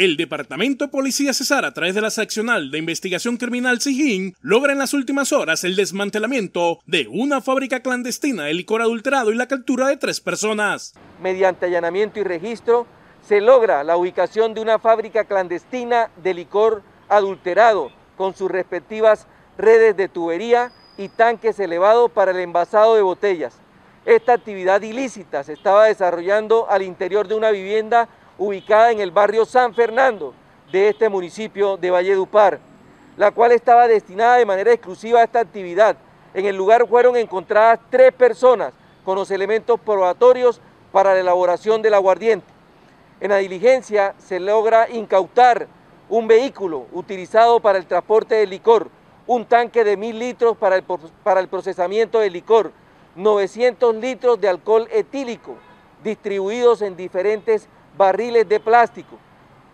El Departamento de Policía Cesar, a través de la Seccional de Investigación Criminal Sijín, logra en las últimas horas el desmantelamiento de una fábrica clandestina de licor adulterado y la captura de tres personas. Mediante allanamiento y registro, se logra la ubicación de una fábrica clandestina de licor adulterado con sus respectivas redes de tubería y tanques elevados para el envasado de botellas. Esta actividad ilícita se estaba desarrollando al interior de una vivienda ubicada en el barrio San Fernando de este municipio de Valledupar, la cual estaba destinada de manera exclusiva a esta actividad. En el lugar fueron encontradas tres personas con los elementos probatorios para la elaboración del aguardiente. En la diligencia se logra incautar un vehículo utilizado para el transporte de licor, un tanque de mil litros para el, para el procesamiento de licor, 900 litros de alcohol etílico distribuidos en diferentes barriles de plástico,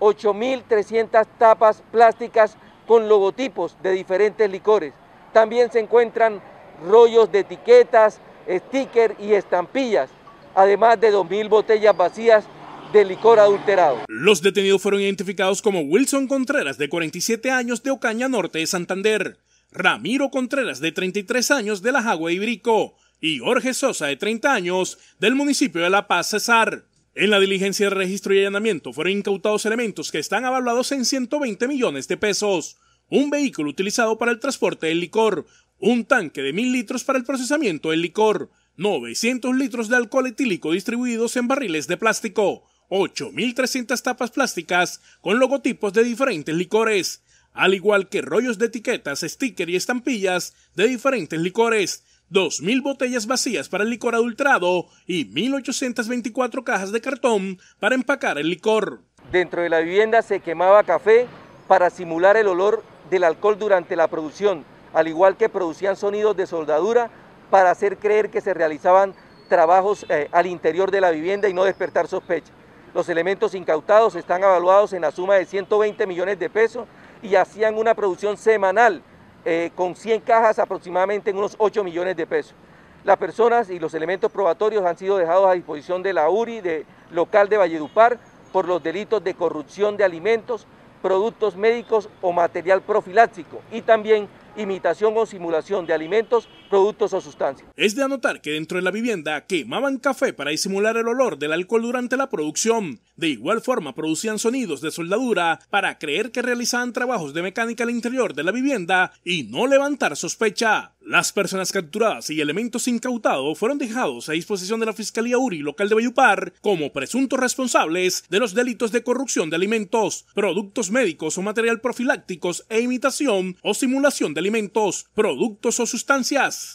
8.300 tapas plásticas con logotipos de diferentes licores. También se encuentran rollos de etiquetas, stickers y estampillas, además de 2.000 botellas vacías de licor adulterado. Los detenidos fueron identificados como Wilson Contreras, de 47 años, de Ocaña Norte de Santander, Ramiro Contreras, de 33 años, de La Jagua y Brico, y Jorge Sosa, de 30 años, del municipio de La Paz, Cesar. En la diligencia de registro y allanamiento fueron incautados elementos que están avalados en 120 millones de pesos, un vehículo utilizado para el transporte del licor, un tanque de 1.000 litros para el procesamiento del licor, 900 litros de alcohol etílico distribuidos en barriles de plástico, 8.300 tapas plásticas con logotipos de diferentes licores, al igual que rollos de etiquetas, stickers y estampillas de diferentes licores, 2.000 botellas vacías para el licor adulterado y 1.824 cajas de cartón para empacar el licor. Dentro de la vivienda se quemaba café para simular el olor del alcohol durante la producción, al igual que producían sonidos de soldadura para hacer creer que se realizaban trabajos eh, al interior de la vivienda y no despertar sospecha. Los elementos incautados están evaluados en la suma de 120 millones de pesos y hacían una producción semanal eh, con 100 cajas aproximadamente en unos 8 millones de pesos. Las personas y los elementos probatorios han sido dejados a disposición de la URI de, local de Valledupar por los delitos de corrupción de alimentos, productos médicos o material profiláctico y también imitación o simulación de alimentos, productos o sustancias. Es de anotar que dentro de la vivienda quemaban café para disimular el olor del alcohol durante la producción. De igual forma producían sonidos de soldadura para creer que realizaban trabajos de mecánica al interior de la vivienda y no levantar sospecha. Las personas capturadas y elementos incautados fueron dejados a disposición de la Fiscalía URI local de Bayupar como presuntos responsables de los delitos de corrupción de alimentos, productos médicos o material profilácticos e imitación o simulación de alimentos, productos o sustancias.